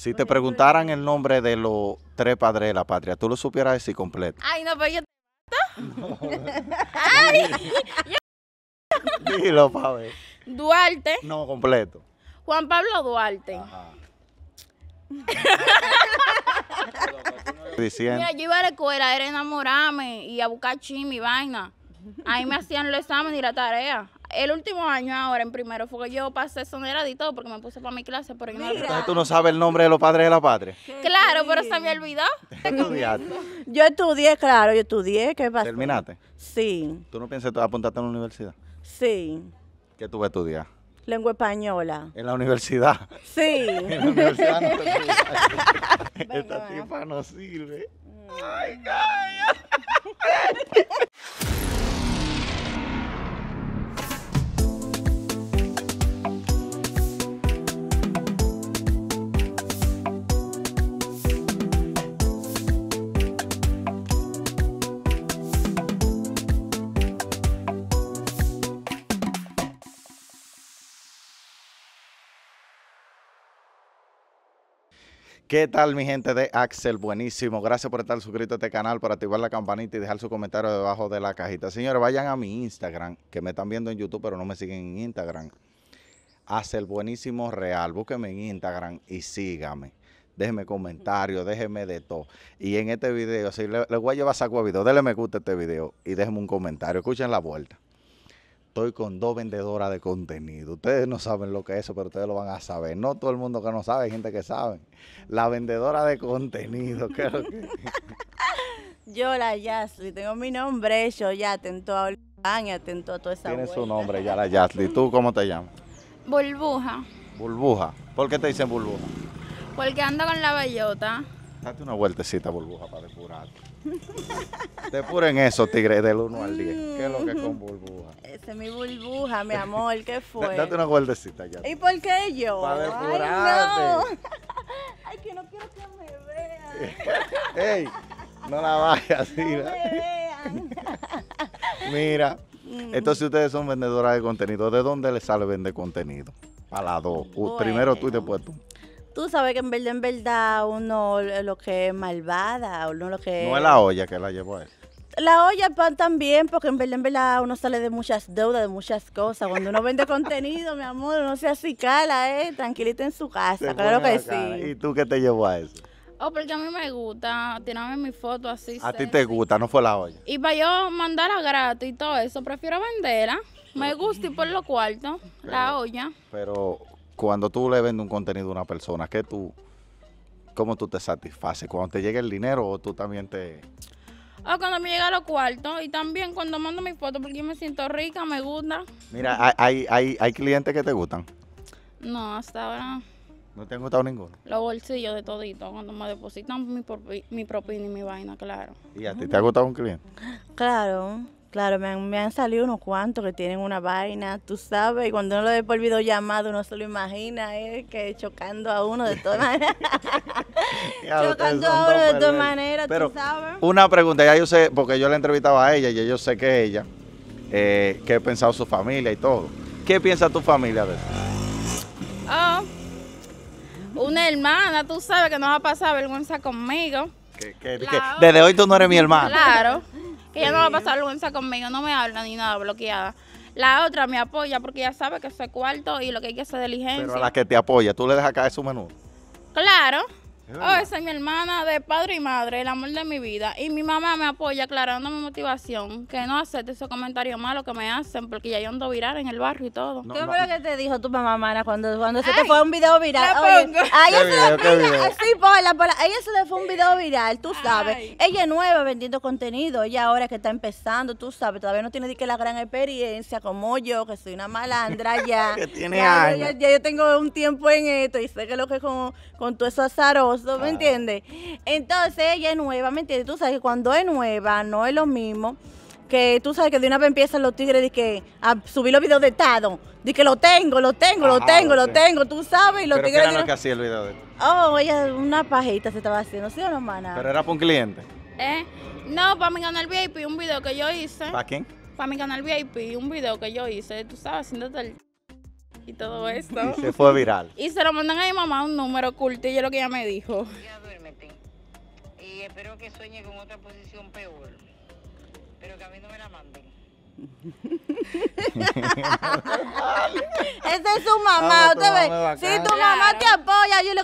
Si te preguntaran el nombre de los tres padres de la patria, tú lo supieras decir completo. Ay, no, pero yo. Ay, Dilo, pa' Duarte. No, completo. Juan Pablo Duarte. Ajá. Mira, yo iba a la escuela, era enamorarme y a buscar chimi y vaina. Ahí me hacían los examen y la tarea el último año ahora, en primero, fue que yo pasé sonera y porque me puse para mi clase. por Entonces tú no sabes el nombre de los padres de la patria. Claro, pero se me olvidó. yo estudié, claro, yo estudié. ¿Qué ¿Terminaste? Sí. ¿Tú no piensas apuntarte a la universidad? Sí. ¿Qué tú vas a estudiar? Lengua española. ¿En la universidad? Sí. en la universidad no Esta tipa no sirve. Mm. Ay, ¿Qué tal mi gente de Axel? Buenísimo. Gracias por estar suscrito a este canal, por activar la campanita y dejar su comentario debajo de la cajita. Señores, vayan a mi Instagram, que me están viendo en YouTube, pero no me siguen en Instagram. Axel Buenísimo Real. Búsquenme en Instagram y sígame. Déjenme comentarios, déjenme de todo. Y en este video, si les le voy a llevar saco a video, denle me gusta a este video y déjenme un comentario. Escuchen la vuelta estoy con dos vendedoras de contenido. Ustedes no saben lo que es eso, pero ustedes lo van a saber. No todo el mundo que no sabe, hay gente que sabe. La vendedora de contenido, ¿qué que Yo, la Yasli, tengo mi nombre, yo ya atento a Olván y atento a toda esa Tiene su nombre ya, la Yasli. ¿Tú cómo te llamas? Burbuja. Burbuja. ¿Por qué te dicen burbuja? Porque ando con la bellota. Date una vueltecita, burbuja, para depurarte puren eso, tigre, del 1 al 10. ¿Qué es lo que es con mm. burbuja? Ese es mi burbuja, mi amor, ¿qué fue? Date una guardecita ya. ¿Y por qué yo? Para depurarte. Ay, no. Ay, que no quiero que me vean. Ey, no la vayas, así. No me vean. Mira, mm. entonces ustedes son vendedoras de contenido. ¿De dónde les sale vender contenido? Para las dos. Primero tú y después tú tú sabes que en verdad, en verdad, uno lo que es malvada, uno lo que No es la olla que la llevó a él. La olla el pan también, porque en verdad, en uno sale de muchas deudas, de muchas cosas. Cuando uno vende contenido, mi amor, uno se así cala, eh, tranquilita en su casa, claro que sí. ¿Y tú qué te llevó a eso? Oh, porque a mí me gusta tirarme mi foto así. A ti te gusta, no fue la olla. Y para yo mandarla gratis y todo eso, prefiero venderla. Me gusta y por lo cuarto, la olla. Pero cuando tú le vendes un contenido a una persona, tú, ¿cómo tú te satisfaces? ¿Cuando te llega el dinero o tú también te...? Ah, cuando me llega los cuartos y también cuando mando mis fotos porque me siento rica, me gusta. Mira, ¿hay, hay, hay clientes que te gustan? No, hasta ahora... ¿No te han gustado ninguno? Los bolsillos de todito, cuando me depositan mi, mi propina y mi vaina, claro. ¿Y a ti te ha gustado un cliente? Claro. Claro, me han, salido unos cuantos que tienen una vaina, tú sabes, y cuando uno lo ve por llamado, uno se lo imagina, eh, que chocando a uno de todas maneras. chocando a uno de todas maneras, tú sabes. Una pregunta, ya yo sé, porque yo la entrevistaba a ella y yo sé que ella, eh, que he pensado su familia y todo. ¿Qué piensa tu familia de eso? Oh, una hermana, tú sabes que no va a pasar vergüenza conmigo. desde hoy tú no eres mi hermana. Claro que ella no va a pasar vergüenza conmigo, no me habla ni nada, bloqueada. La otra me apoya porque ya sabe que soy cuarto y lo que hay que hacer diligencia. Pero a la que te apoya, tú le dejas caer su menú. Claro, Oh, esa es mi hermana de padre y madre, el amor de mi vida. Y mi mamá me apoya aclarando mi motivación, que no acepte esos comentarios malos que me hacen, porque ya yo ando viral en el barrio y todo. ¿Qué fue lo que te dijo tu mamá, Mara, cuando, cuando se te fue un video viral? ella, se le, sí, pola, pola, ella se le fue un video viral, tú sabes. Ella es nueva vendiendo contenido, ella ahora que está empezando, tú sabes, todavía no tiene ni que la gran experiencia como yo, que soy una malandra ya. ya, años. Ya, yo tengo un tiempo en esto y sé que lo que con, con todo eso azaroso ¿me Entonces ella es nueva, ¿me entiendes? Tú sabes que cuando es nueva no es lo mismo que tú sabes que de una vez empiezan los tigres de que a subir los videos de estado. De que lo tengo, lo tengo, lo tengo, lo tengo, tú sabes. Y los tigres. era lo que hacía el video Oh, ella una pajita se estaba haciendo, ¿sí o no, mana? Pero era para un cliente. ¿Eh? No, para mi canal VIP, un video que yo hice. ¿Para quién? Para mi canal VIP, un video que yo hice, tú sabes, haciendo y todo esto. Y se fue viral. Y se lo mandan a mi mamá un número oculto y yo lo que ella me dijo. Ya duérmete. Y espero que sueñe con otra posición peor. Pero que a mí no me la manden. Esa es su ah, mamá, usted ve. Si tu mamá te apoya, yo, le,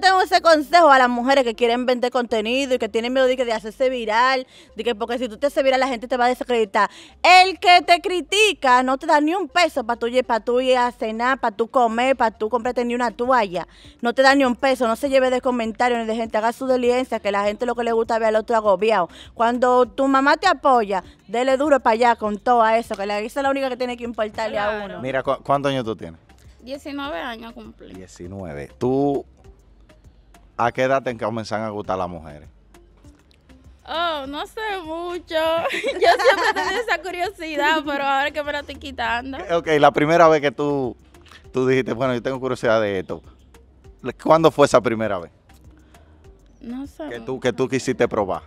tengo ese consejo a las mujeres que quieren vender contenido y que tienen miedo de, hacerse viral, de que porque si tú te haces viral la gente te va a desacreditar. El que te critica no te da ni un peso para tú, ir a cenar, para tú comer, para tú comprarte ni una toalla. No te da ni un peso, no se lleve de comentarios ni de gente, haga su diligencia, que la gente lo que le gusta ver al otro agobiado. Cuando tu mamá te apoya, Dele duro para allá con todo eso, que la es la única que tiene que importarle a uno. Mira, ¿cuántos años tú tienes? 19 años cumplí. 19. ¿Tú a qué edad te comenzaron a gustar las mujeres? Oh, no sé mucho. Yo siempre tenía esa curiosidad, pero ahora que me la estoy quitando. Ok, la primera vez que tú, tú dijiste, bueno, yo tengo curiosidad de esto. ¿Cuándo fue esa primera vez? No sé. Que tú, que tú quisiste probar.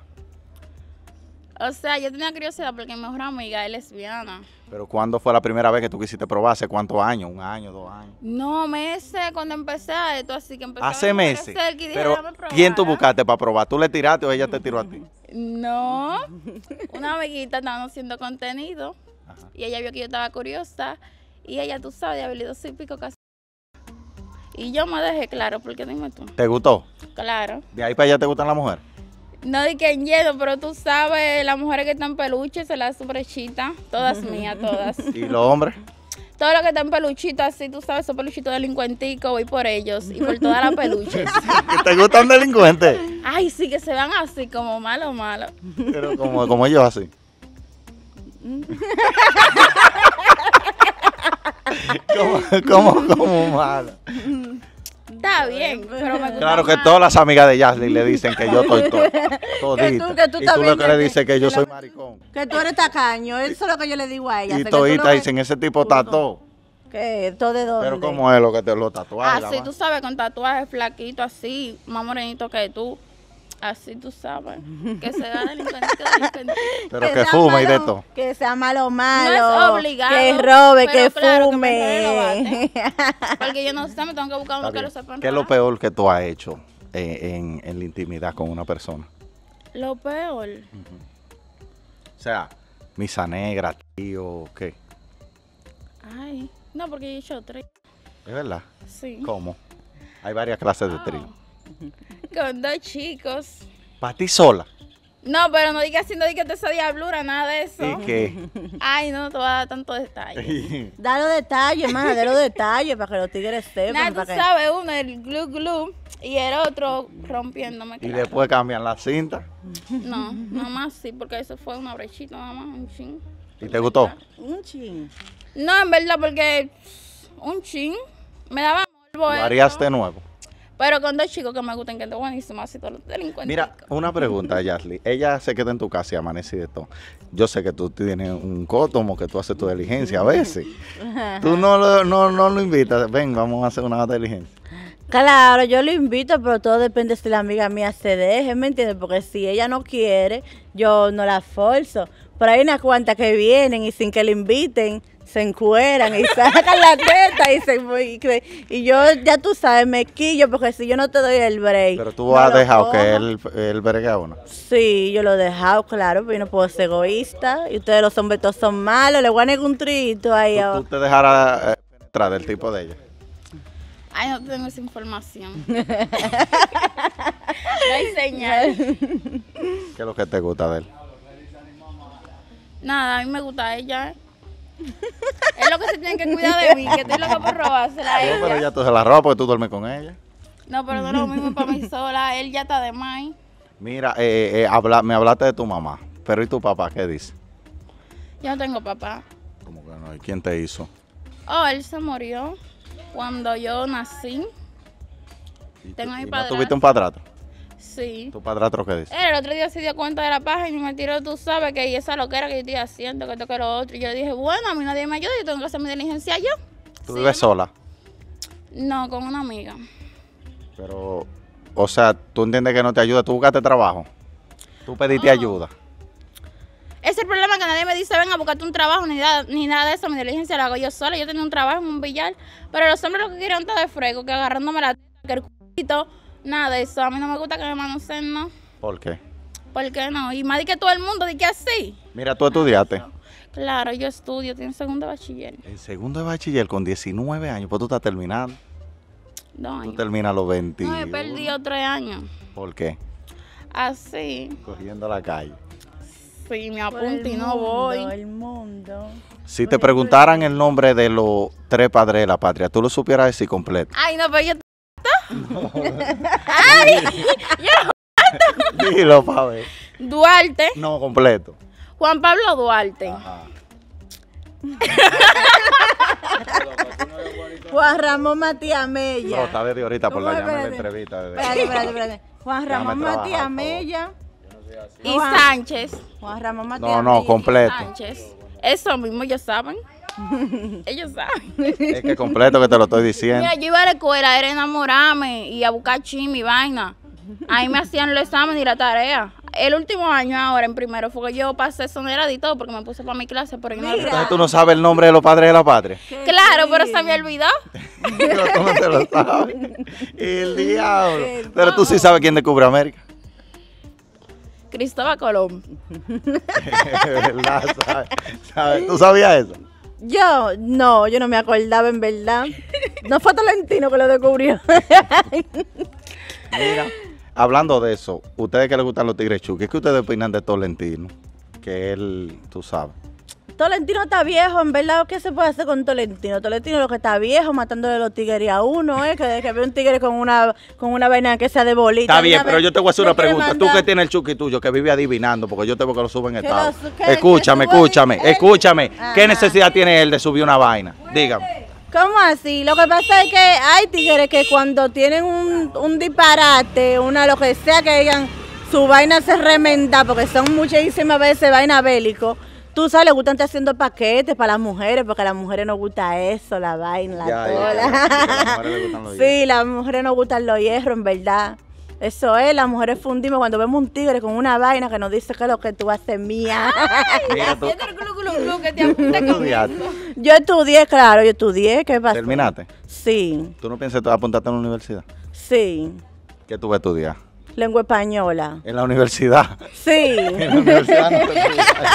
O sea, yo tenía curiosidad porque mi mejor amiga es lesbiana. Pero ¿cuándo fue la primera vez que tú quisiste probar? ¿Hace cuántos años? ¿Un año, dos años? No, meses cuando empecé a esto, así que empecé Hace meses. Pero ¿quién tú buscaste para probar? ¿Tú le tiraste o ella te tiró a ti? No, una amiguita estaba haciendo contenido y ella vio que yo estaba curiosa y ella, tú sabes, de habilidad pico casi. Y yo me dejé claro, porque dime tú. ¿Te gustó? Claro. ¿De ahí para allá te gustan las mujeres? No de que en hielo, pero tú sabes, las mujeres que están peluches se las sobrechita. Todas mías, todas. ¿Y los hombres? Todos los que están peluchitos así, tú sabes, son peluchitos delincuenticos, voy por ellos y por todas las peluches. ¿Te gustan delincuentes? Ay, sí, que se van así, como malo, malo. Pero como, ellos así. como, como malo está bien. claro que todas las amigas de Yaslin le dicen que yo estoy todo. y tú lo que le dices que yo soy maricón. Que tú eres tacaño. Eso es lo que yo le digo a ella. Y todita dicen, ese tipo tató. ¿Qué? ¿Todo de dónde? Pero ¿cómo es lo que te lo tatuas? Así, ah, tú sabes, con tatuajes flaquito así, más morenito que tú. Así tú sabes. Que se da delincuente, delincuente. Pero que, fume y de todo. Que sea malo, malo. es obligado. Que robe, que fume. Porque yo no sé, me tengo que buscar uno que lo sepa. ¿Qué es lo peor que tú has hecho en, en, la intimidad con una persona? Lo peor. O sea, misa negra, tío, ¿qué? Ay, no, porque yo he hecho tres. ¿Es verdad? Sí. ¿Cómo? Hay varias clases de ah. trío. con dos chicos. ¿Para ti sola? No, pero no digas no digas esa diablura, nada de eso. ¿Y qué? Ay, no, te voy a dar tanto detalle. dale los detalles, hermana, dale los detalles para que los tigres estén Nada, tú sabes, uno el glu glu y el otro rompiéndome. ¿Y después cambian la cinta? No, nomás sí, porque eso fue una brechita nomás un chin. ¿Y te gustó? Un chin. No, en verdad, porque un chin me daba morbo. ¿Lo harías de nuevo? Pero con dos chicos que me gustan, que son buenísimos, así todos los delincuentes. Mira, una pregunta, Yasli. Ella se queda en tu casa y amanece de todo. Yo sé que tú tienes un cótomo, que tú haces tu diligencia a veces. tú no lo, no, no lo invitas. Ven, vamos a hacer una diligencia. Claro, yo lo invito, pero todo depende si la amiga mía se deje, ¿me entiendes? Porque si ella no quiere, yo no la forzo. Pero hay unas cuantas que vienen y sin que le inviten, se encueran y sacan la teta y, se, y yo, ya tú sabes, me quillo porque si yo no te doy el break. Pero tú has dejado que él, bregue a uno. Sí, yo lo he dejado, claro, pero yo no puedo ser egoísta. Y ustedes los hombres todos son malos, le voy a negar un trito ahí. ¿Tú, tú te dejarás eh, penetrar del tipo de ella? Ay, no tengo esa información. no hay señal. ¿Qué es lo que te gusta de él? Nada, a mí me gusta ella es lo que se tiene que cuidar de mí, que lo loca por robársela a ella. No, pero ya tú la robas porque tú duermes con ella. No, pero no lo mismo para mí sola, él ya está de más. Mira, eh, eh me hablaste de tu mamá, pero ¿y tu papá qué dice? Yo no tengo papá. ¿Cómo que no? ¿Y quién te hizo? Oh, él se murió cuando yo nací. tengo ahí mi tuviste un patrato Sí. ¿Tu padrastro qué dice? el otro día se dio cuenta de la paja y me tiró, tú sabes, que y esa loquera que yo estoy haciendo, que toque lo otro. Y yo dije, bueno, a mí nadie me ayuda, yo tengo que hacer mi diligencia yo. ¿Tú vives sola? No, con una amiga. Pero, o sea, ¿tú entiendes que no te ayuda? ¿Tú buscaste trabajo? ¿Tú pediste ah. ayuda? Ese es el problema que nadie me dice, venga, a un trabajo, ni nada, ni nada de eso. Mi diligencia la hago yo sola. Yo tenía un trabajo en un billar, pero los hombres lo que quieren está de fresco, que agarrándome la que el Nada de eso. A mí no me gusta que me manoseen, ¿no? ¿Por qué? ¿Por qué no? Y más de que todo el mundo, di que así. Mira, tú estudiaste. Claro, yo estudio, tengo segundo de bachiller. En segundo de bachiller con 19 años, pues tú estás terminando. Dos años. Tú terminas los 20. No, he perdido tres años. ¿Por qué? Así. Cogiendo la calle. Sí, me apunto y no voy. El mundo. Si te preguntaran el nombre de los tres padres de la patria, ¿tú lo supieras decir completo? Ay, no, pero yo ¡Ari! ¡Yo! Dilo, Duarte. No, completo. Juan Pablo Duarte. Ajá. Juan Ramón Matías Mella. No, está desde ahorita por la, llamada entrevista. Espérate, Juan Ramón Matías Mella. Y Sánchez. Juan Ramón Matías No, no, completo. Sánchez. Eso mismo ya saben. Ellos saben. Es que completo que te lo estoy diciendo. Mira, yo iba a la escuela, era enamorarme y a buscar chimi y vaina. Ahí me hacían los exámenes y la tarea. El último año ahora, en primero, fue que yo pasé sonera y todo porque me puse para mi clase. por Entonces tú no sabes el nombre de los padres de la patria. Claro, pero se me olvidó. pero tú lo sabes. El diablo. Pero tú sí sabes quién descubrió América. Cristóbal Colón. ¿Tú sabías eso? Yo, no, yo no me acordaba en verdad. No fue Tolentino que lo descubrió. Mira, hablando de eso, ustedes que les gustan los tigres chuques, ¿qué ustedes opinan de Tolentino? Que él, tú sabes. Tolentino está viejo, en verdad, ¿qué se puede hacer con Tolentino? Tolentino lo que está viejo, matándole los tigres a uno, ¿eh? Que, que ve un tigre con una, con una vaina que sea de bolita. Está bien, pero yo te voy a hacer una pregunta. Tú que tienes el chuki tuyo, que vive adivinando, porque yo tengo que lo suben en estado. escúchame, escúchame, escúchame. ¿Qué necesidad tiene él de subir una vaina? Dígame. ¿Cómo así? Lo que pasa es que hay tigres que cuando tienen un, un disparate, una lo que sea que digan, su vaina se remenda, porque son muchísimas veces vaina bélico Tú sabes, le gustan estar haciendo paquetes para las mujeres, porque a las mujeres nos gusta eso, la vaina, la cola. sí, las mujeres no gustan los hierros, en verdad. Eso es, las mujeres fundimos cuando vemos un tigre con una vaina que nos dice que lo que tú haces mía. Yo estudié, claro, yo estudié. ¿Qué pasa. ¿Terminaste? Sí. ¿Tú no piensas apuntarte a la universidad? Sí. ¿Qué tú vas a estudiar? Lengua española. En la universidad. Sí. en la universidad no se estudia.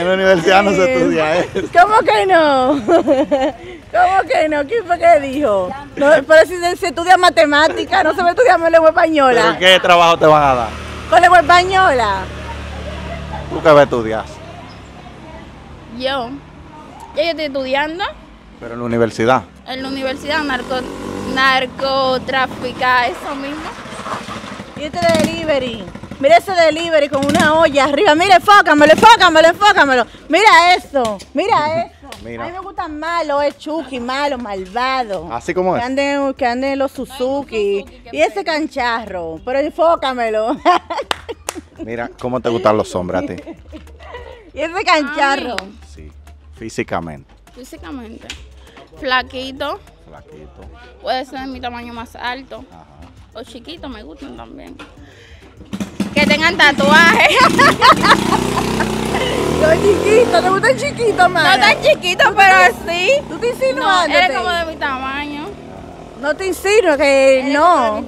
en la universidad no se estudia eso. ¿Cómo que no? ¿Cómo que no? ¿Qué fue que dijo? No, pero si se, estudia matemática, no se estudiar estudia lengua española. ¿Pero qué trabajo te van a dar? Con lengua española. ¿Tú qué a estudiar? Yo. Yo estoy estudiando. Pero en la universidad. En la universidad, narco, eso mismo. Y este delivery. Mira ese delivery con una olla arriba. Mira, enfócamelo, enfócamelo, enfócamelo. Mira eso, mira eso. A mí me gusta malo es Chucky, malo, malvado. Así como que es. que anden los Suzuki. y ese cancharro. Pero enfócamelo. mira, ¿cómo te gustan los sombras a ti? y ese cancharro. Ah, sí, físicamente. Físicamente. Flaquito. Flaquito. Puede ser mi tamaño más alto. Ajá. O chiquitos me gustan también. Que tengan tatuajes. No chiquito, ¿te gustan chiquitos, madre? No tan chiquitos, pero sí. ¿Tú te insinuas? No, eres como de mi tamaño. No te insinuas, que no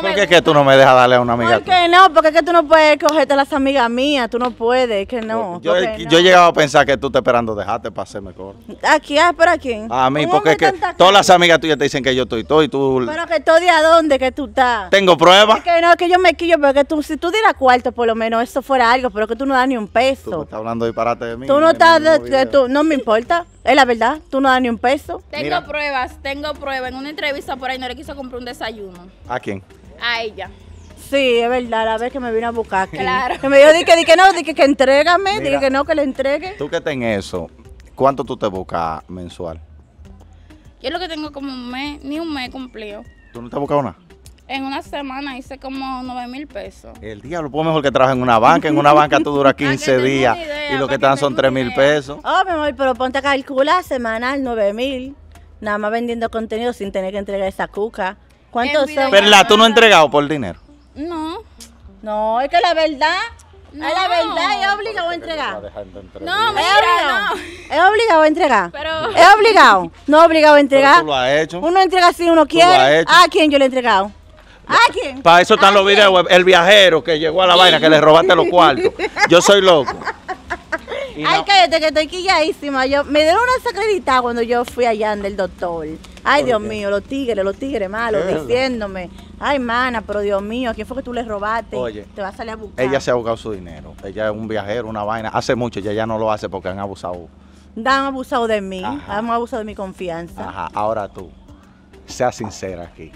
por qué es que tú no me dejas darle a una amiga? Porque no, porque es que tú no puedes cogerte las amigas mías, tú no puedes, que no. Yo, he llegado a pensar que tú te esperando dejarte para hacerme mejor ¿A quién? Ah, ¿Pero a quién? A mí, porque que todas las amigas tuyas te dicen que yo estoy todo y tú... Pero que estoy de a dónde que tú estás. ¿Tengo pruebas? que no, que yo me quillo, pero que tú, si tú dieras cuarto por lo menos, eso fuera algo, pero que tú no das ni un peso. Tú estás hablando disparate de mí. Tú no estás, de, tú, no me importa, es la verdad, tú no das ni un peso. Tengo pruebas, tengo pruebas. En una entrevista por ahí no le quiso comprar un desayuno. ¿A quién? a ella. Sí, es verdad, la vez que me vino a buscar Claro. Que me dijo, dije, que no, dije que entrégame, dije que no, que le entregue. Tú que ten eso, ¿cuánto tú te buscas mensual? Yo lo que tengo como un mes, ni un mes cumplido. ¿Tú no te has buscado nada? En una semana hice como 9 mil pesos. El diablo, pues mejor que trabajes en una banca. En una banca tú duras 15 ah, días y lo que te dan son 3 mil pesos. Oh, mi amor, pero ponte a calcular semanal 9 mil. Nada más vendiendo contenido sin tener que entregar esa cuca. ¿Cuántos son? Perla, tú no has entregado por dinero. No. No, es que la verdad. Es la verdad, es obligado a entregar. No, mira, no. Es obligado a entregar. Pero... Es obligado. No es obligado a entregar. Pero tú lo has hecho. Uno entrega si uno quiere. ¿A quién yo le he entregado? ¿A quién? Para eso están los videos. El viajero que llegó a la vaina, que le robaste los cuartos. Yo soy loco. Ay, cállate, que estoy quilladísima. Yo, me dieron una sacredita cuando yo fui allá del doctor. Ay, Dios mío, los tigres, los tigres malos, diciéndome, ay, mana, pero Dios mío, quién fue que tú le robaste? Oye, te va a salir a buscar. Ella se ha buscado su dinero. Ella es un viajero, una vaina. Hace mucho, ella ya no lo hace porque han abusado. Han abusado de mí, han abusado de mi confianza. Ajá, ahora tú, sea sincera aquí.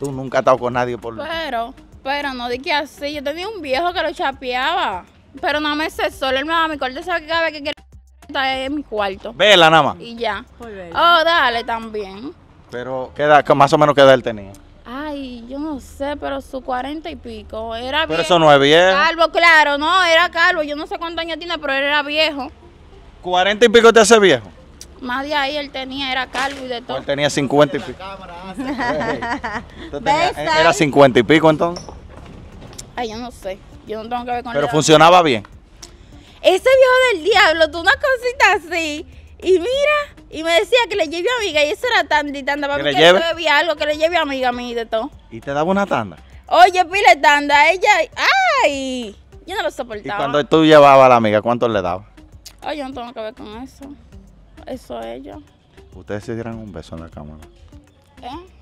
Tú nunca has estado con nadie por... Pero, pero no di que así. Yo tenía un viejo que lo chapeaba. Pero no me cesó, él me mi corte, sabe que cada vez que está en mi cuarto. Vela nada más. Y ya. Oh, dale también. Pero, ¿qué edad, más o menos qué edad él tenía? Ay, yo no sé, pero su cuarenta y pico. Era pero eso no es viejo. Calvo, claro, no, era calvo. Yo no sé cuántos años tiene, pero él era viejo. ¿Cuarenta y pico te hace viejo? Más de ahí él tenía, era calvo y de todo. Él tenía cincuenta y pico. Eh, eh, ¿Era cincuenta y pico entonces? Ay, yo no sé. Yo no tengo que ver con Pero funcionaba bien. Ese viejo del diablo, tú una cosita así. Y mira, y me decía que le lleve a amiga. Y eso era tanda y tanda. Para ¿Que mí que bebía algo, que le lleve a amiga a mí de todo. ¿Y te daba una tanda? Oye, pile tanda. Ella, ¡ay! Yo no lo soportaba. ¿Y cuando tú llevabas a la amiga, cuánto le dabas? Ay, yo no tengo que ver con eso. Eso a ella. Ustedes se dieran un beso en la cámara. ¿Eh?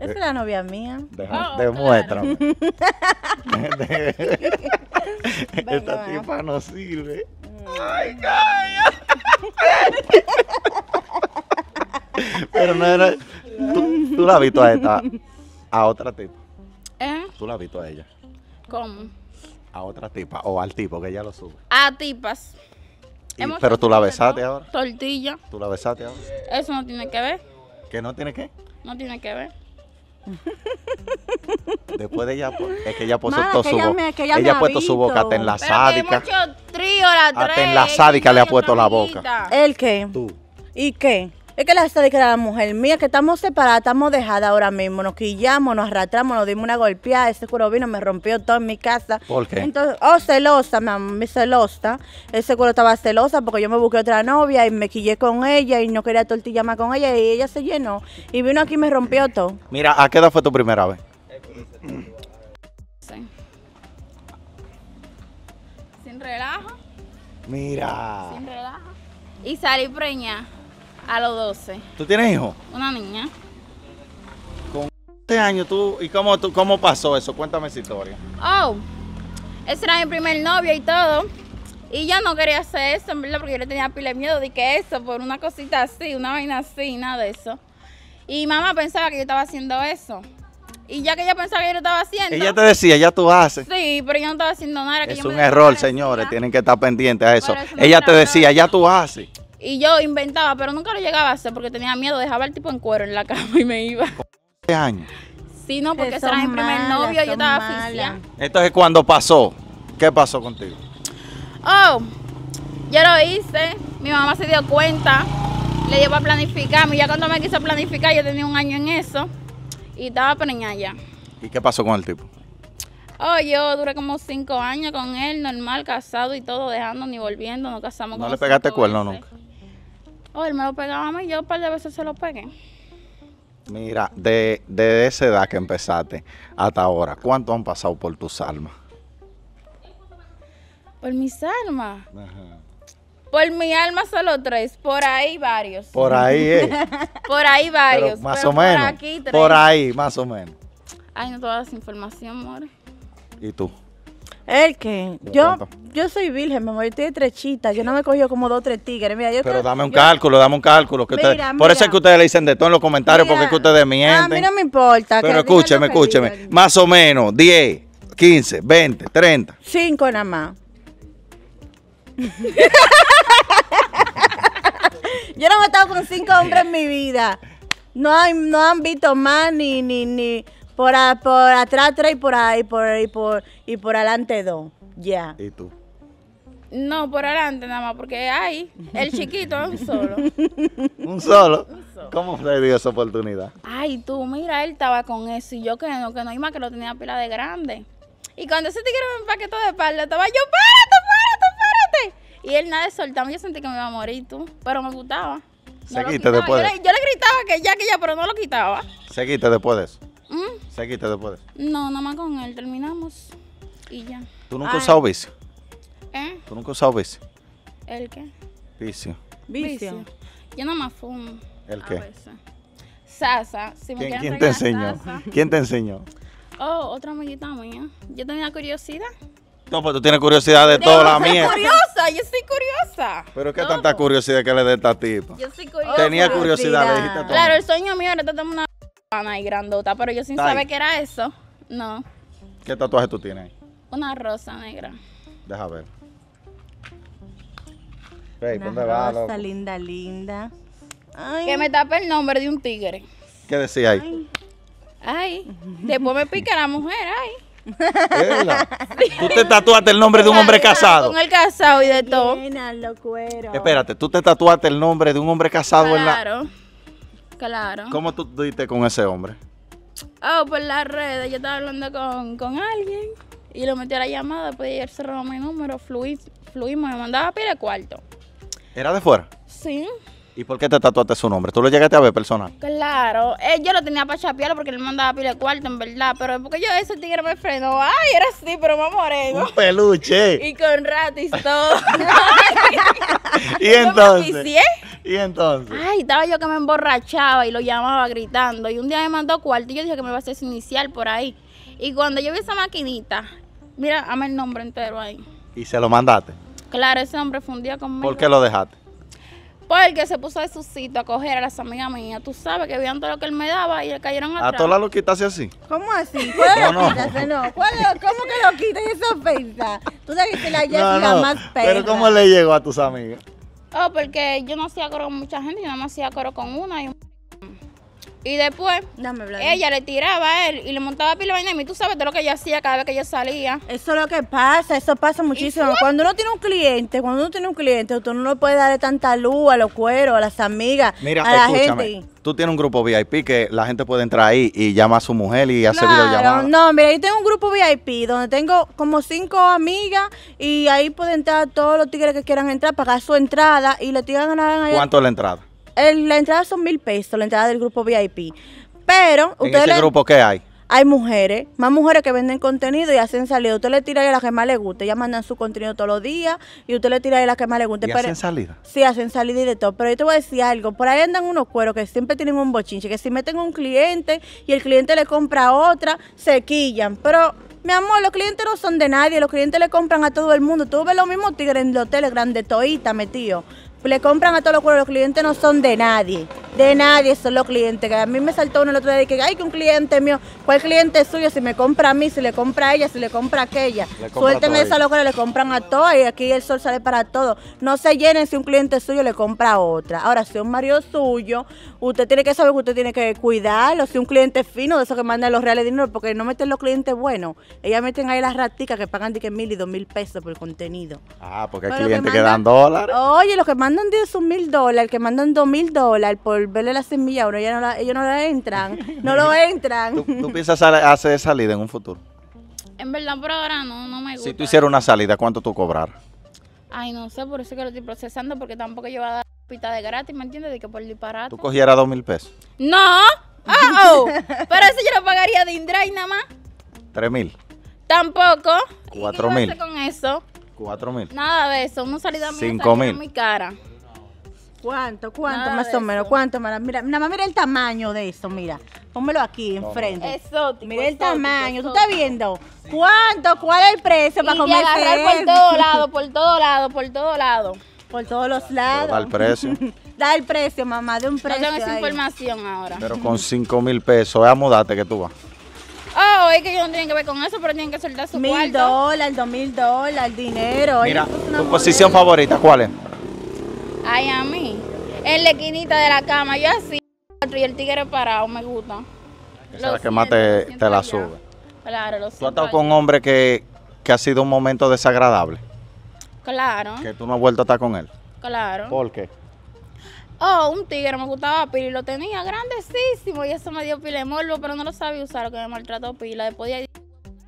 Esa es la novia mía. Déjame, ah, oh, Esta ¿eh? tipa no sirve. Ay, mm. calla, Pero no era. ¿Tú, la has visto a esta. A otra tipa. ¿Eh? Tú la has visto a ella. ¿Cómo? A otra tipa. O al tipo que ella lo sube. A tipas. pero tú la besaste ahora. Tortilla. Tú la besaste ahora. Eso no tiene que ver. ¿Que no tiene qué? No tiene que ver. Después de ella, pues, es que ella puso puesto su boca ella, ha puesto su boca hasta en la sádica. mucho trío, la hasta tres, la sádica le ha puesto la boca. ¿El qué? Tú. ¿Y qué? Es que la que era la mujer mía, que estamos separadas, estamos dejadas ahora mismo. Nos quillamos, nos arrastramos, nos dimos una golpeada. Ese cuero vino, me rompió todo en mi casa. ¿Por qué? Entonces, oh, celosa, mi, celosa. Ese cuero estaba celosa porque yo me busqué otra novia y me quillé con ella y no quería tortilla más con ella y ella se llenó. Y vino aquí y me rompió todo. Mira, ¿a qué edad fue tu primera vez? Sin relajo. Mira. Sin relajo. Y salí preñada. A los 12. ¿Tú tienes hijos? Una niña. Con este años tú, ¿y cómo, tú, cómo pasó eso? Cuéntame esa historia. Oh, ese era mi primer novio y todo. Y yo no quería hacer eso, en verdad, porque yo le tenía pila de miedo de que eso, por una cosita así, una vaina así, nada de eso. Y mamá pensaba que yo estaba haciendo eso. Y ya que ella pensaba que yo lo estaba haciendo. Ella te decía, ya tú haces. Sí, pero yo no estaba haciendo nada. es un error, señores. Tienen que estar pendientes a eso ella te decía, ya tú haces. Y yo inventaba, pero nunca lo llegaba a hacer porque tenía miedo. Dejaba el tipo en cuero en la cama y me iba. ¿Qué año? Sí, no, porque ese era mi primer novio y yo estaba asfixiada. Entonces, cuando pasó, ¿qué pasó contigo? Oh, yo lo hice. Mi mamá se dio cuenta. Le llevó a planificarme. Ya cuando me quiso planificar, yo tenía un año en eso. Y estaba preñada ya. ¿Y qué pasó con el tipo? Oh, yo duré como cinco años con él, normal, casado y todo, dejando ni volviendo, no casamos ¿No le pegaste cuerno nunca? Oh, él me lo pegaba a mí, yo un par de veces se lo pegué. Mira, de, esa edad que empezaste hasta ahora, ¿cuánto han pasado por tus almas? Por mis almas. Por mi alma solo tres, por ahí varios. Por ahí, eh. por ahí varios. más o por menos. Aquí, tres. Por ahí, más o menos. Ay, no todas esa información, amor. ¿Y tú? El que yo, yo soy virgen, me morí de trechita. Yo no me he cogido como dos o tres tigres. Mira, yo Pero dame un cálculo, dame un cálculo. por eso es que ustedes le dicen de todo en los comentarios, porque es que ustedes mienten. A mí no me importa. Pero escúcheme, escúcheme. Más o menos, 10, 15, 20, 30. Cinco nada más. yo no he estado con cinco hombres en mi vida. No, hay, no han visto más ni, ni, ni. Por, a, por atrás tres y por ahí, por, y por, y por adelante dos. Ya. ¿Y tú? No, por adelante nada más, porque ahí, el chiquito un solo. ¿Un solo? ¿Cómo le dio esa oportunidad? Ay, tú, mira, él estaba con eso y yo que no, que no, y que lo tenía pila de grande. Y cuando ese tigre me empaquetó de espalda, estaba yo, párate, párate, párate. Y él nada de soltarme, yo sentí que me iba a morir, tú, pero me gustaba. se quita después. Yo le, gritaba que ya, que ya, pero no lo quitaba. Se quita después de Mm. ¿Se ha quitado No, más con él terminamos y ya. ¿Tú nunca has ah. vicio? ¿Eh? ¿Tú nunca has vicio? ¿El qué? Vicio. Vicio. Yo Yo nomás fumo. ¿El qué? Sasa, ¿Quién, te enseñó? ¿Quién te enseñó? Oh, otra amiguita mía. Yo tenía curiosidad. No, pues tú tienes curiosidad de, toda la soy curiosa, yo soy curiosa. Pero qué tanta curiosidad que le dé esta tipa. Yo soy curiosa. Tenía curiosidad, le dijiste a Claro, el sueño mío era tener una y grandota, pero yo sin saber que era eso, no. ¿Qué tatuaje tú tienes? Una rosa negra. Deja ver. Una rosa linda, linda. Que me tapa el nombre de un tigre. ¿Qué decía ahí? Ay, después me pica la mujer, ay. Tú te tatuaste el nombre de un hombre casado. Con el casado y de todo. Espérate, tú te tatuaste el nombre de un hombre casado en la. Claro. Claro. ¿Cómo tú diste con ese hombre? Oh, por las redes. Yo estaba hablando con, alguien y lo metí a la llamada. Después de se mi número. Fluí, fluimos. Me mandaba a pila cuarto. ¿Era de fuera? Sí. ¿Y por qué te tatuaste su nombre? ¿Tú lo llegaste a ver personal? Claro, eh, yo lo tenía para chapiarlo porque él mandaba pila de cuarto, en verdad. Pero porque yo ese tigre me frenó. Ay, era así, pero más moreno. Un peluche. Y con ratis todo. y, y entonces. ¿Y entonces? Ay, estaba yo que me emborrachaba y lo llamaba gritando. Y un día me mandó cuarto y yo dije que me iba a hacer inicial por ahí. Y cuando yo vi esa maquinita, mira, ama el nombre entero ahí. ¿Y se lo mandaste? Claro, ese hombre fundía conmigo. ¿Por qué lo dejaste? Porque se puso de su sitio a coger a las amigas mías. Tú sabes que veían todo lo que él me daba y le cayeron atrás. ¿A todas las loquitas así? ¿Cómo así? ¿Cómo no, ¿Cómo que lo quitas esa ofensa? Tú sabes que la ya no, más perra. Pero ¿cómo le llegó a tus amigas? Oh, porque yo no hacía coro con mucha gente, yo nada más hacía coro con una. Y... Y después, ella le tiraba a él y le montaba pila vaina. Y tú sabes de lo que ella hacía cada vez que ella salía. Eso es lo que pasa, eso pasa muchísimo. Cuando uno tiene un cliente, cuando uno tiene un cliente, tú no le puedes darle tanta luz a los cueros, a las amigas, Mira, a la gente. Tú tienes un grupo VIP que la gente puede entrar ahí y llama a su mujer y hacer claro, No, mira, yo tengo un grupo VIP donde tengo como cinco amigas y ahí pueden entrar todos los tigres que quieran entrar, pagar su entrada y le tiran a la... ¿Cuánto es la entrada? Eh, la entrada son mil pesos, la entrada del grupo VIP. Pero ustedes... grupo qué hay? Hay mujeres, más mujeres que venden contenido y hacen salida. Usted le tira a las que más le guste. Ellas mandan su contenido todos los días y usted le tira a las que más le guste. ¿Y hacen salida? Sí, hacen salida y de todo. Pero yo te voy a decir algo. Por ahí andan unos cueros que siempre tienen un bochinche. Que si meten un cliente y el cliente le compra otra, se quillan. Pero mi amor, los clientes no son de nadie, los clientes le compran a todo el mundo. Tú ves los mismos tigres en los hoteles grandes, Toita, tío le compran a todos los cueros, los clientes no son de nadie. De nadie, solo cliente. Que a mí me saltó uno el otro día y que, ay, que un cliente mío, ¿cuál cliente es suyo? Si me compra a mí, si le compra a ella, si le compra a aquella. Suélteme esa locura, le compran a todas y aquí el sol sale para todo. No se llenen si un cliente suyo le compra a otra. Ahora, si un marido suyo, usted tiene que saber que usted tiene que cuidarlo. Si un cliente fino, de esos que mandan los reales dinero, porque no meten los clientes buenos. Ellas meten ahí las raticas que pagan de que mil y dos mil pesos por el contenido. Ah, porque hay clientes que, dan dólares. Oye, los que mandan diez mil dólares, que mandan dos mil dólares por Verle la semilla ahora no la, ellos no la entran, no lo entran. ¿Tú, piensas hacer salida en un futuro? En verdad, por ahora no, no me gusta. Si tú hicieras una salida, ¿cuánto tú cobrar? Ay, no sé, por eso que lo estoy procesando, porque tampoco yo voy a dar pita de gratis, ¿me entiendes? De que por disparate. ¿Tú cogieras dos mil pesos? ¡No! ¡Oh! oh. Pero eso yo lo pagaría de Indra y nada más. ¿Tres mil? Tampoco. ¿Cuatro mil? qué mil? con eso? ¿Cuatro mil? Nada de eso, una salida Cinco mil. muy cara. ¿Cuánto, cuánto más o menos? ¿Cuánto más? Mira, nada más mira el tamaño de esto, mira. Pónmelo aquí enfrente. Exótico. Mira el tamaño, ¿tú estás viendo? ¿Cuánto? ¿Cuál es el precio para comer? agarrar por todo lado, por todo lado, por todo lado. Por todos los lados. Da el precio. da el precio, mamá, de un precio. No tengo esa información ahora. Pero con 5 mil pesos, a date que tú vas. Oh, es que ellos no tienen que ver con eso, pero tienen que soltar su mil cuarto. Mil dólares, dos mil dólares, dinero. Mira, tu posición favorita, ¿cuál es? Ay, a mí. En la esquinita de la cama, yo así. Y el tigre parado, me gusta. Esa la que más te, la sube. Claro, lo ¿Tú has estado con un hombre que, ha sido un momento desagradable? Claro. ¿Que tú no has vuelto a estar con él? Claro. ¿Por qué? Oh, un tigre me gustaba pila lo tenía grandecísimo y eso me dio pila de morbo, pero no lo sabía usar, que me maltrató pila. Después de ahí,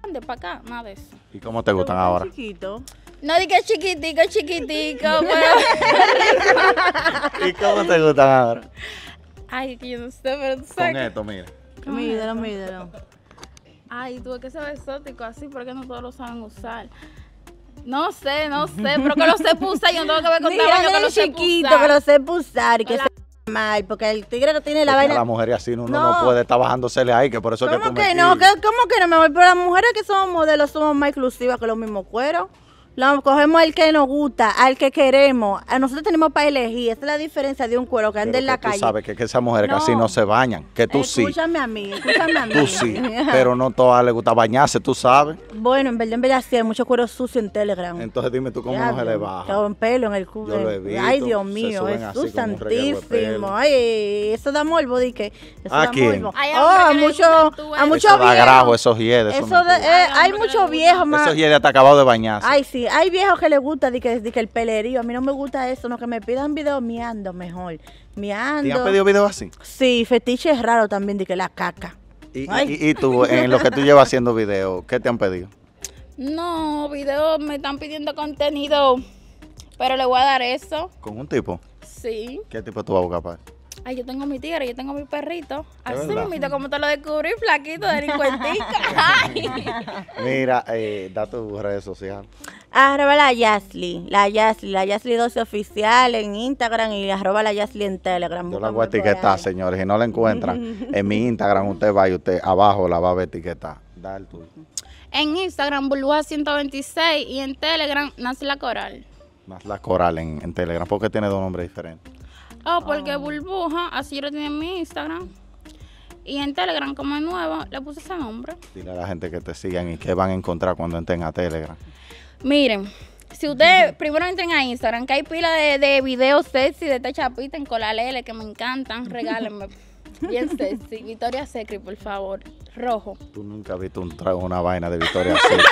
grande para acá, nada de eso. ¿Y cómo te, gustan ahora? Chiquito. No digas chiquitico, chiquitico. Pero... ¿Y cómo te gustan ahora? Ay, que yo no sé, pero tú sabes. Con esto, mira. Mídelo, mídelo. Ay, tuve que ser exótico así porque no todos lo saben usar. No sé, no sé, pero que lo sé pulsar yo no tengo que ver con Mira, yo que lo chiquito, que lo sé pulsar y que se se mal, porque el tigre no tiene la vaina. A la mujer y así uno no. puede estar bajándosele ahí, que por eso ¿Cómo que no? ¿Cómo que no? Me voy Pero las mujeres que somos modelos, somos más exclusivas que los mismos cueros. Lo cogemos al que nos gusta, al que queremos. A nosotros tenemos para elegir. Esa es la diferencia de un cuero que anda en la calle tú sabes que, esas mujeres casi no se bañan. Que tú sí. Escúchame a mí, escúchame a mí. Tú sí. pero no todas les gusta bañarse, tú sabes. Bueno, en verdad, en verdad, hay muchos cueros sucios en Telegram. Entonces dime tú cómo no se le baja. Con pelo en el cubo. Yo lo he Ay, Dios mío, es santísimo. Ay, eso da morbo, di que. Eso ¿A da quién? Morbo. oh, a muchos viejos. ¿eh? Eso esos hiedes. de, eh, hay muchos viejos más. Esos hiedes hasta acabado de bañarse. Ay, sí, hay viejos que les gusta de que, el pelerío. A mí no me gusta eso. No, que me pidan videos miando mejor. Miando. ¿Te han pedido videos así? Sí, fetiche es raro también de que la caca. Y, tú, en lo que tú llevas haciendo videos ¿qué te han pedido? No, Videos me están pidiendo contenido. Pero le voy a dar eso. ¿Con un tipo? Sí. ¿Qué tipo tú vas a buscar, Ay, yo tengo mi tigre, yo tengo mi perrito. Así mito, como te lo descubrí, flaquito, Ay. Mira, eh, da tus redes sociales. Arroba la Yasli, la Yasli, la Yasli 12 oficial en Instagram y arroba la Yasli en Telegram. Yo la voy a etiquetar, señores. Si no la encuentran en mi Instagram, usted va y usted abajo la va a etiquetar. Da el En Instagram, Bulúa 126 y en Telegram, Nazla Coral. Nazla Coral en Telegram, porque tiene dos nombres diferentes. Oh, porque Burbuja, así yo lo tenía en mi Instagram. Y en Telegram, como es nuevo, le puse ese nombre. Dile a la gente que te sigan y que van a encontrar cuando entren a Telegram. Miren, si ustedes primero entren a Instagram, que hay pila de, videos sexy de esta chapita en Colalele que me encantan, regálenme. Bien sexy. Victoria Secret, por favor. Rojo. Tú nunca has visto un trago, una vaina de Victoria Secret.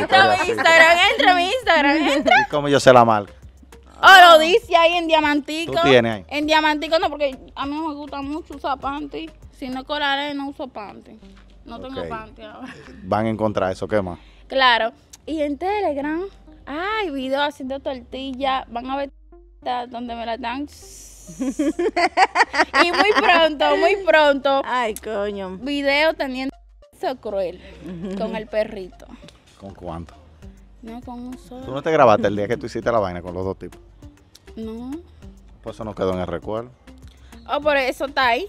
entra mi Instagram, entra mi Instagram, entra. cómo yo sé la marca? Ah, oh, lo dice ahí en diamantico. ¿Tú ahí? En diamantico no, porque a mí me gusta mucho usar panty. Si no colaré, no uso panty. No tengo panty ahora. Van a encontrar eso, ¿qué más? Claro. Y en Telegram, ay, video haciendo tortilla. Van a ver donde me la dan. y muy pronto, muy pronto. Ay, coño. Video teniendo Eso cruel con el perrito. ¿Con cuánto? No, con un solo. ¿Tú no te grabaste el día que tú hiciste la vaina con los dos tipos? No. Pues eso no quedó en el recuerdo. Oh, por eso está ahí.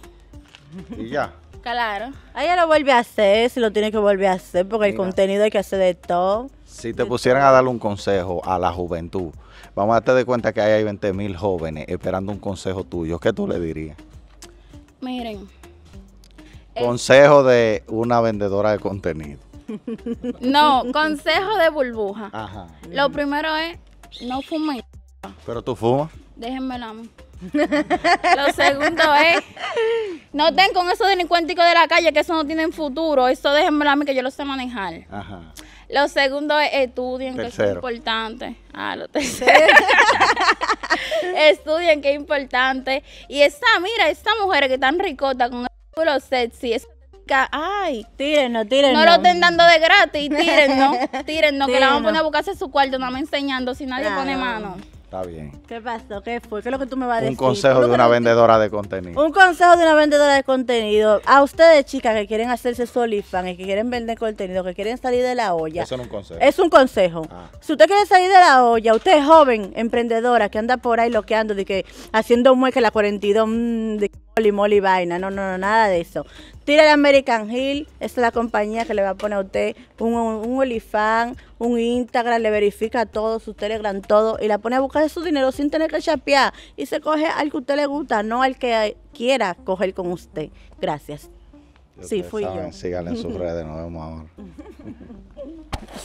Y ya. Claro. Ella ah, lo vuelve a hacer, si lo tiene que volver a hacer, porque el contenido hay que hacer de todo. Si te pusieran a darle un consejo a la juventud, vamos a darte de cuenta que ahí hay 20 mil jóvenes esperando un consejo tuyo, ¿qué tú le dirías? Miren. Eh, consejo de una vendedora de contenido. No, consejo de burbuja. Ajá. Lo primero es no fumar. ¿Pero tú fumas? Déjenme la Lo segundo es, no estén con esos delincuenticos de la calle que eso no tiene futuro. Eso déjenme la que yo lo sé manejar. Ajá. Lo segundo es estudien, que es importante. Ah, lo tercero. estudien, que es importante. Y esta, mira, esta mujer que tan ricota con el culo sexy, es ay, tírenlo, tírenlo. No lo estén dando de gratis, tírenlo, tírenlo, que la vamos a poner a buscarse su cuarto, no me enseñando si nadie pone mano. Está bien. ¿Qué pasó? ¿Qué fue? ¿Qué es lo que tú me vas a decir? Un consejo de una vendedora de contenido. Un consejo de una vendedora de contenido. A ustedes, chicas, que quieren hacerse solifan y que quieren vender contenido, que quieren salir de la olla. Eso es un consejo. Es un consejo. Ah. Si usted quiere salir de la olla, usted joven, emprendedora, que anda por ahí loqueando, de que haciendo un mueque la 42, mm, de moli, moli, vaina. No, no, no, nada de eso. Tira de American Hill, es la compañía que le va a poner a usted un, un, olifán, un Instagram, le verifica todo, su Telegram, todo, y la pone a buscar su dinero sin tener que chapear. Y se coge al que usted le gusta, no al que quiera coger con usted. Gracias. Sí, fui yo. Síganle en sus redes, nos vemos ahora.